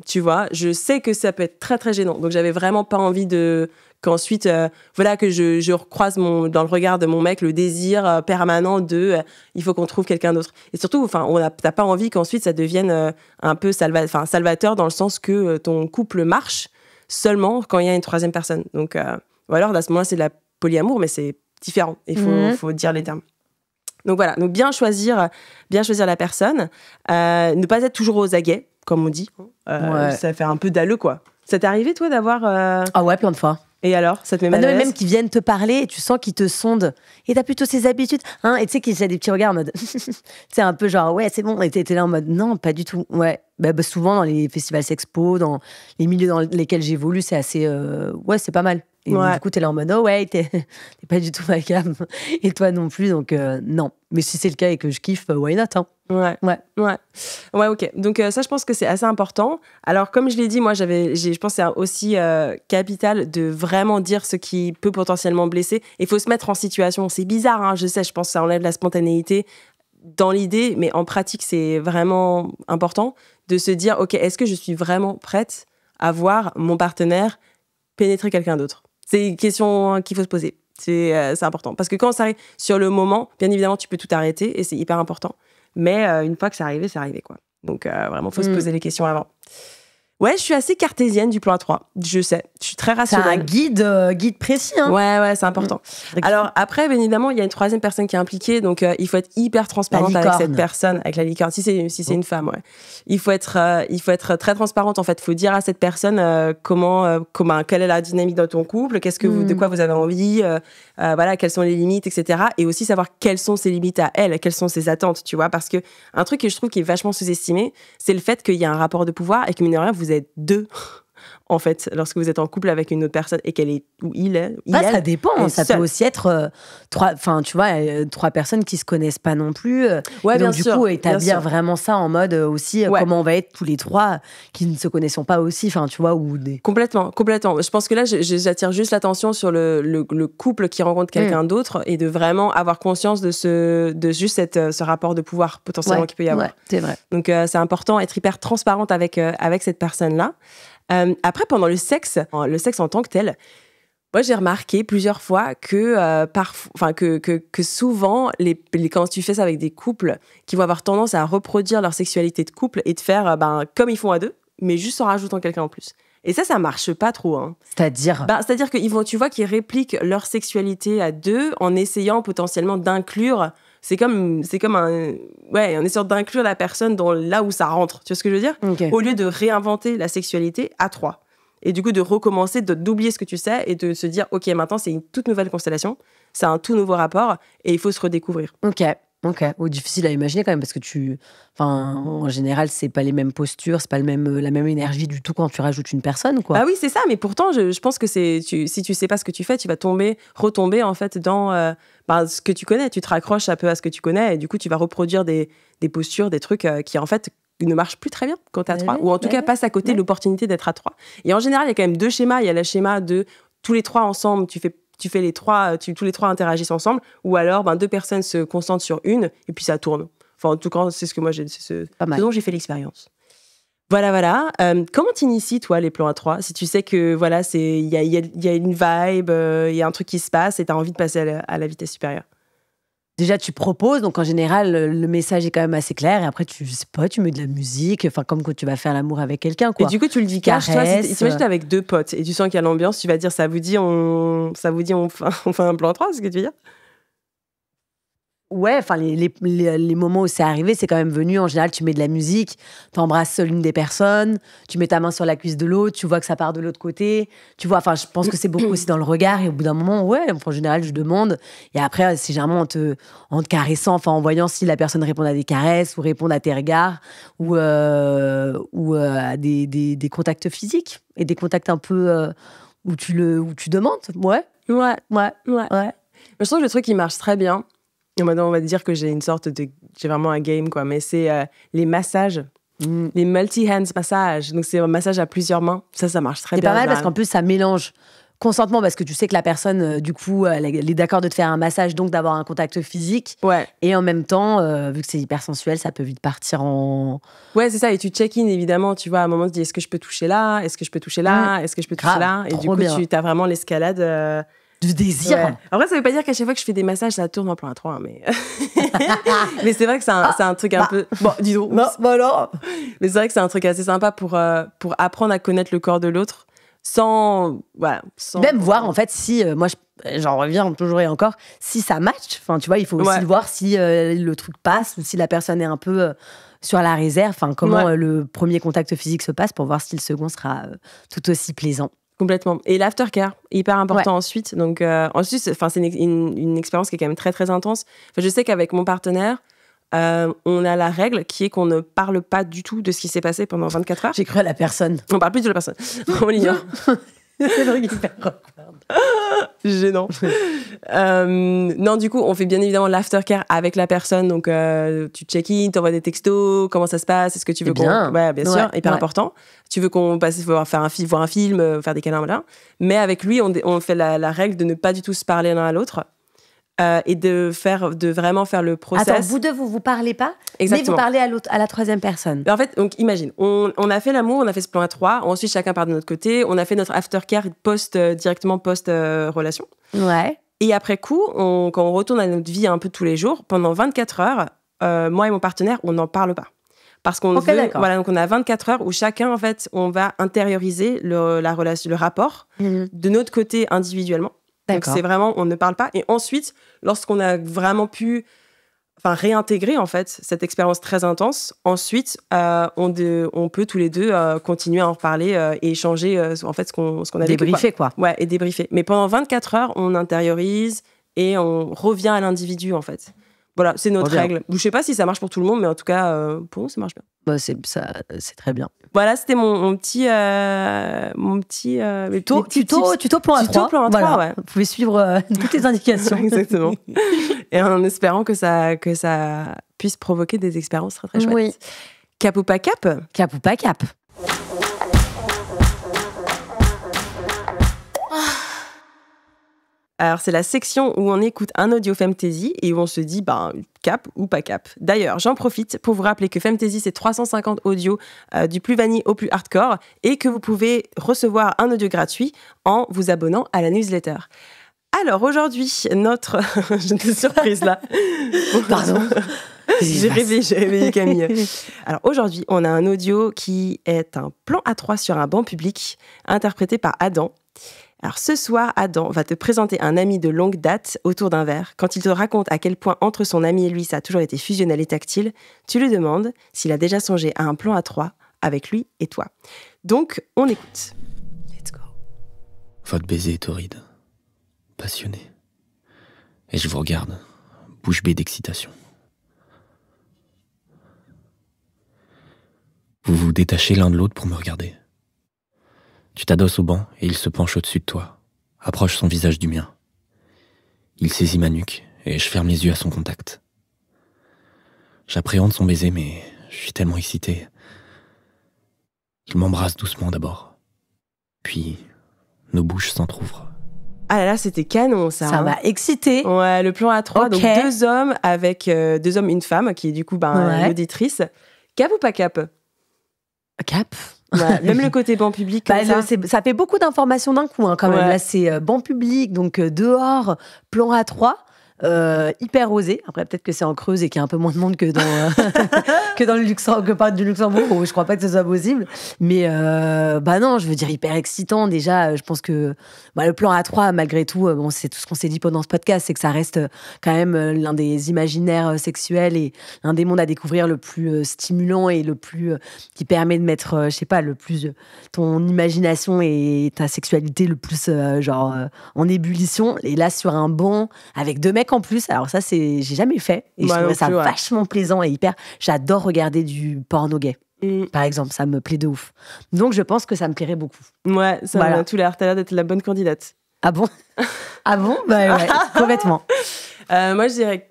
tu vois, je sais que ça peut être très très gênant. Donc j'avais vraiment pas envie de qu'ensuite, euh, voilà, que je, je recroise mon, dans le regard de mon mec le désir permanent de il faut qu'on trouve quelqu'un d'autre. Et surtout, enfin, on t'as pas envie qu'ensuite ça devienne un peu salvateur dans le sens que ton couple marche seulement quand il y a une troisième personne. Donc, ou alors à ce moment-là, c'est de la polyamour, mais c'est différents. Il mhm. faut, dire les termes. Donc voilà, donc bien choisir, bien choisir la personne, euh, ne pas être toujours aux aguets, comme on dit. Euh, ça fait un peu dalleux, quoi. Ça t'est arrivé, toi, d'avoir. Euh, ah ouais, plein de fois. Et alors, ça te met bah, mal Même qui viennent te parler, et tu sens qu'ils te sondent. Et t'as plutôt ces habitudes, hein Et tu sais qu'ils ont des petits regards en mode, c'est un peu genre ouais, c'est bon. Et t'es là en mode non, pas du tout. Ouais, bah, bah, souvent dans les festivals sexpo, dans les milieux dans lesquels j'évolue, c'est assez, ouais, c'est pas mal. Et ouais. du coup, t'es là en mode, oh ouais, t'es pas du tout ma cam. Et toi non plus, donc euh, non. Mais si c'est le cas et que je kiffe, euh, why not hein. Ouais. Ouais. Ouais. Ouais, ok. Donc, euh, ça, je pense que c'est assez important. Alors, comme je l'ai dit, moi, j'avais, je pense que c'est aussi capital de vraiment dire ce qui peut potentiellement blesser. Il faut se mettre en situation. C'est bizarre, hein, je sais, je pense que ça enlève la spontanéité dans l'idée, mais en pratique, c'est vraiment important de se dire, ok, est-ce que je suis vraiment prête à voir mon partenaire pénétrer quelqu'un d'autre c'est une question hein, qu'il faut se poser. Euh, c'est important. Parce que quand ça arrive sur le moment, bien évidemment, tu peux tout arrêter et c'est hyper important. Mais euh, une fois que c'est arrivé, c'est arrivé. quoi. Donc, euh, vraiment, il faut se mm. poser les questions avant. Ouais, je suis assez cartésienne du plan 3 Je sais, je suis très rationnelle. C'est un guide, euh, guide précis. Hein. Ouais, ouais, c'est important. Mmh. Alors après, bien évidemment, il y a une troisième personne qui est impliquée, donc euh, il faut être hyper transparente avec cette personne, avec la licorne. Si c'est si c'est mmh. une femme, ouais. Il faut être euh, il faut être très transparente en fait. Il faut dire à cette personne comment comment quelle est la dynamique dans ton couple, qu'est-ce que vous, de mmh. quoi vous avez envie, voilà, quelles sont les limites, etc. Et aussi savoir quelles sont ses limites à elle, quelles sont ses attentes, tu vois, parce que un truc que je trouve qui est vachement sous-estimé, c'est le fait qu'il y a un rapport de pouvoir et que mine vous et 2 en fait, lorsque vous êtes en couple avec une autre personne et qu'elle est ou il est. Bah, ça dépend. Ça peut aussi être euh, trois, enfin, tu vois, euh, trois personnes qui se connaissent pas non plus. Euh, donc, bien du coup, établir vraiment ça en mode euh, aussi comment on va être tous les trois qui ne se connaissons pas aussi. Enfin, tu vois, ou des... Complètement, complètement. Je pense que là, j'attire juste l'attention sur le, couple qui rencontre mm. quelqu'un d'autre et de vraiment avoir conscience de ce, de juste ce rapport de pouvoir potentiellement qu'il peut y avoir. c'est vrai. Donc, c'est important d'être hyper transparente avec avec cette personne là. Euh, après, pendant le sexe, le sexe en tant que tel, moi, j'ai remarqué plusieurs fois que, euh, que, que, souvent, les, quand tu fais ça avec des couples, qui vont avoir tendance à reproduire leur sexualité de couple et de faire euh, ben, comme ils font à deux, mais juste en rajoutant quelqu'un en plus. Et ça, ça marche pas trop. Hein. C'est-à-dire ben, C'est-à-dire que vont, tu vois qu'ils répliquent leur sexualité à deux en essayant potentiellement d'inclure c'est comme, c'est comme un, ouais, on est sûr d'inclure la personne dans là où ça rentre. Tu vois ce que je veux dire Au lieu de réinventer la sexualité à trois. Et du coup, de recommencer, d'oublier ce que tu sais et de se dire, OK, maintenant, c'est une toute nouvelle constellation, c'est un tout nouveau rapport et il faut se redécouvrir. OK. Ok. difficile à imaginer quand même parce que tu, enfin, en général, c'est pas les mêmes postures, c'est pas le même, la même énergie du tout quand tu rajoutes une personne, quoi. Ah oui, c'est ça. Mais pourtant, je, pense que c'est, tu, si tu sais pas ce que tu fais, tu vas tomber, retomber en fait dans euh, bah, ce que tu connais. Tu te raccroches un peu à ce que tu connais et du coup, tu vas reproduire des, des postures, des trucs euh, qui en fait ne marchent plus très bien quand es à bah trois, ou en tout bah cas passe à côté l'opportunité d'être à trois. Et en général, il y a quand même deux schémas. Il y a le schéma de tous les trois ensemble, tu fais tu fais les trois, euh, tous les trois interagissent ensemble, ou alors ben, deux personnes se concentrent sur une et puis ça tourne. Enfin, en tout cas, c'est ce que moi j'ai, ce, dont j'ai fait l'expérience. Voilà, voilà. Euh, comment comment t'inities, toi, les plans à trois Si tu sais que, voilà, il y a, une vibe, euh, il y a un truc qui se passe et tu as envie de passer à la vitesse supérieure Déjà, tu proposes, donc en général, le message est quand même assez clair. Et après, tu sais pas, tu mets de la musique, enfin comme quand tu vas faire l'amour avec quelqu'un. Quoi. Et du coup, tu le dis car Toi, t'imagines avec deux potes et tu sens qu'il y a l'ambiance, tu vas dire ça vous dit on, ça vous dit on, fait un plan 3, c'est ce que tu veux dire ouais, enfin, les, les, les, moments où c'est arrivé, c'est quand même venu. En général, tu mets de la musique, embrasses l'une des personnes, tu mets ta main sur la cuisse de l'autre, tu vois que ça part de l'autre côté. Tu vois, enfin, je pense que c'est beaucoup aussi dans le regard. Et au bout d'un moment, ouais, en général, je demande. Et après, euh, c'est généralement en te, en te caressant, enfin, en voyant si la personne répond à des caresses ou répond à tes regards ou, euh, ou euh, à des, des, contacts physiques et des contacts un peu où, tu le, où tu demandes. Ouais. Ouais, ouais, ouais. Je trouve que le truc il marche très bien, Maintenant, on va dire que j'ai une sorte de. J'ai vraiment un game, quoi. Mais c'est euh, les massages. Mm. Les multi-hands massages. Donc, c'est un massage à plusieurs mains. Ça, ça marche très bien. C'est pas mal parce qu'en plus, ça mélange consentement parce que tu sais que la personne euh, du coup euh, elle est d'accord de te faire un massage donc d'avoir un contact physique ouais. et en même temps vu que c'est hyper sensuel ça peut vite partir en ouais c'est ça et tu check in évidemment tu vois à un moment tu dis est-ce que je peux toucher là est-ce que je peux toucher là mm. est-ce que je peux toucher là et du coup tu as vraiment l'escalade de désir. Après, ça veut pas dire qu'à chaque fois que je fais des massages, ça tourne en plan à 3, mais. mais c'est vrai que c'est un, un, truc un ah, peu. Bah. Bon, dis donc. Non, bah alors. Mais c'est vrai que c'est un truc assez sympa pour, euh, pour apprendre à connaître le corps de l'autre sans. Sans... Même voir, en fait, si. Euh, moi, j'en reviens toujours et encore. Si ça match, enfin, tu vois, il faut aussi voir si euh, le truc passe si la personne est un peu sur la réserve, enfin comment le premier contact physique se passe pour voir si le second sera tout aussi plaisant. Complètement. Et l'aftercare, hyper important ensuite. Donc, euh, ensuite, enfin, c'est une, expérience qui est quand même très, très intense. je sais qu'avec mon partenaire, euh, on a la règle qui est qu'on ne parle pas du tout de ce qui s'est passé pendant 24 heures. J'ai cru à la personne. On parle plus de la personne. on l'ignore. c'est le Gênant. Euh, non, du coup, on fait bien évidemment l'aftercare avec la personne. Donc, euh, tu check-in, envoies des textos, comment ça se passe, est-ce que tu veux eh qu'on. Ouais, bien sûr, hyper important. Tu veux qu'on passe faire un, voir un film, euh, faire des câlins, voilà. Mais avec lui, on, fait la, règle de ne pas du tout se parler l'un à l'autre. Euh, et de faire de vraiment faire le process. Attends, vous deux vous vous parlez pas, mais vous parlez à, à la troisième personne. En fait, donc imagine, on, a fait l'amour, on a fait ce plan à trois, ensuite chacun part de notre côté, on a fait notre aftercare post euh, directement post euh, relation. Ouais. Et après coup, quand on retourne à notre vie un peu tous les jours, pendant 24 heures, moi et mon partenaire, on n'en parle pas parce qu'on voilà donc on a 24 heures où chacun en fait on va intérioriser le, la relation le rapport mhm. de notre côté individuellement donc c'est vraiment, on ne parle pas. Et ensuite, lorsqu'on a vraiment pu enfin, réintégrer en fait cette expérience très intense, ensuite, euh, on, peut tous les deux euh, continuer à en parler euh, et échanger en fait ce qu'on a débriefé. Quoi. quoi. Ouais, et débriefer. Mais pendant 24 heures, on intériorise et on revient à l'individu en fait. Voilà, c'est notre règle. Je sais pas si ça marche pour tout le monde, mais en tout cas, euh, pour nous, ça marche bien. Bah, c'est, ça, c'est très bien. Voilà, c'était mon, petit. mon petit. Euh, euh tuto, tuto, tuto, plan a 3. Vous pouvez suivre euh, toutes les indications. Exactement. Et en espérant que ça, que ça puisse provoquer des expériences très, très chouettes. Cap ou pas cap Cap ou pas cap Alors, c'est la section où on écoute un audio Femtasy et où on se dit, ben, cap ou pas cap. D'ailleurs, j'en profite pour vous rappeler que femtasy c'est 350 audios euh, du plus vanille au plus hardcore et que vous pouvez recevoir un audio gratuit en vous abonnant à la newsletter. Alors, aujourd'hui, notre. Je te surprise là. Pardon. J'ai j'ai réveillé Camille. Alors aujourd'hui, on a un audio qui est un plan à trois sur un banc public, interprété par Adam. Alors ce soir, Adam va te présenter un ami de longue date autour d'un verre. Quand il te raconte à quel point entre son ami et lui ça a toujours été fusionnel et tactile, tu lui demandes s'il a déjà songé à un plan à trois avec lui et toi. Donc on écoute. Let's go. Votre baiser est torride, passionné. Et je vous regarde, bouche bée d'excitation. Vous vous détachez l'un de l'autre pour me regarder. Tu t'adosses au banc et il se penche au-dessus de toi, approche son visage du mien. Il saisit ma nuque et je ferme les yeux à son contact. J'appréhende son baiser, mais je suis tellement excité. Il m'embrasse doucement d'abord. Puis, nos bouches s'entr'ouvrent. Ah là là, c'était canon ça. Ça hein. m'a excité. Ouais, le plan A3, donc deux hommes avec euh, deux hommes, une femme qui est du coup ben, l'auditrice. Cap ou pas cap Cap. même le côté banc public. Bah, ça. fait beaucoup d'informations d'un coup, hein, quand même. Là, c'est euh, banc public, donc euh, dehors, plan A3. Euh, hyper osé. Après, peut-être que c'est en Creuse et qu'il y a un peu moins de monde que dans, que dans le Luxembourg, que pas du Luxembourg, je crois pas que ce soit possible. Mais euh, bah non, je veux dire hyper excitant. Déjà, euh, je pense que bah, le plan A3, malgré tout, bon, c'est tout ce qu'on s'est dit pendant ce podcast, c'est que ça reste quand même l'un des imaginaires sexuels et l'un des mondes à découvrir le plus stimulant et le plus qui permet de mettre, je sais pas, le plus ton imagination et ta sexualité le plus genre en ébullition. Et là, sur un banc avec deux mecs en plus, alors ça, c'est, j'ai jamais fait. Et je trouve ça vachement plaisant et hyper. J'adore regarder du porno gay. Mm. Par exemple, ça me plaît de ouf. Donc, je pense que ça me plairait beaucoup. Ouais, ça voilà. tout l'air. T'as d'être la bonne candidate. Ah bon Ah bon Bah ouais, complètement. Euh, moi, je dirais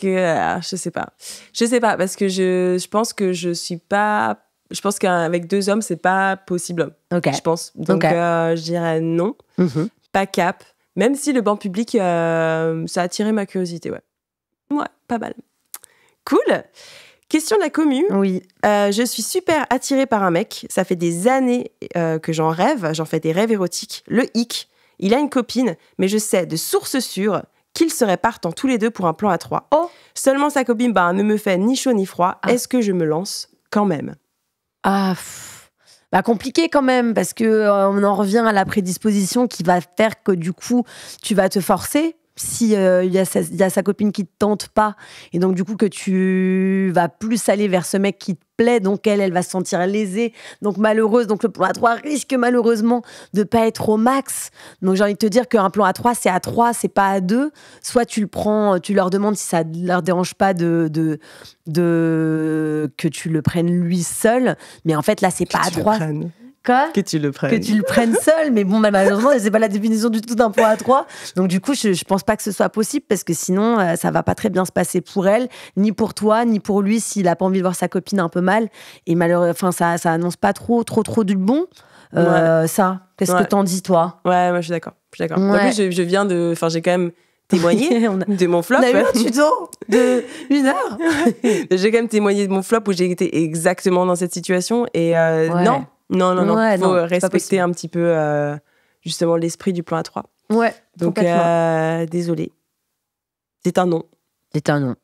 que ah, je sais pas. Je sais pas parce que je, je pense que je suis pas. Je pense qu'avec deux hommes, c'est pas possible. Ok. Je pense. Donc euh, je dirais non. Mm-hmm. Pas cap. Même si le banc public, euh, ça a attiré ma curiosité, ouais. Ouais, pas mal. Cool. Question de la commu. Oui. Euh, je suis super attirée par un mec. Ça fait des années euh, que j'en rêve. J'en fais des rêves érotiques. Le hic. Il a une copine, mais je sais de source sûre qu'ils seraient partants tous les deux pour un plan à trois. Oh Seulement sa copine bah, ne me fait ni chaud ni froid. Ah. Est-ce que je me lance quand même Ah, bah, compliqué quand même, parce que euh, on en revient à la prédisposition qui va faire que du coup, tu vas te forcer. Si euh, il y, y, a sa copine qui te tente pas, et donc du coup que tu vas plus aller vers ce mec qui te donc elle, elle va se sentir lésée, donc malheureuse. Donc le plan à 3 risque malheureusement de pas être au max. Donc j'ai envie de te dire qu'un plan à 3 c'est à 3 c'est pas à deux Soit tu le prends, euh, tu leur demandes si ça leur dérange pas de, de, que tu le prennes lui seul. Mais en fait, là, c'est pas A3 que tu le prennes. Que tu le prennes seul, mais bon, bah, malheureusement, c'est pas la définition du tout d'un point à trois. Donc, du coup, je, pense pas que ce soit possible parce que sinon, euh, ça va pas très bien se passer pour elle, ni pour toi, ni pour lui s'il a pas envie de voir sa copine un peu mal. Et malheureusement, enfin, ça, ça annonce pas trop, trop, trop du bon. Euh, ça, qu'est-ce que que t'en dis, toi Ouais, moi, je suis d'accord. Je suis d'accord. En plus, je, viens de. Enfin, j'ai quand même témoigné de mon flop. On a eu un tuto de une heure. j'ai quand même témoigné de mon flop où j'ai été exactement dans cette situation. Et euh, non, non, non, non. Il faut respecter un petit peu euh, justement l'esprit du plan A3. Ouais. Donc, euh, désolé. C'est un non. C'est un non.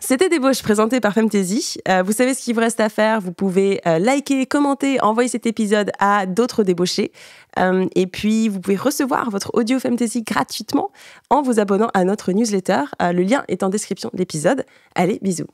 C'était Débauche présentée par Femtasy. Euh, vous savez ce qu'il vous reste à faire. Vous pouvez liker, commenter, envoyer cet épisode à d'autres débauchés. et puis, vous pouvez recevoir votre audio Femtasy gratuitement en vous abonnant à notre newsletter. le lien est en description de l'épisode. Allez, bisous.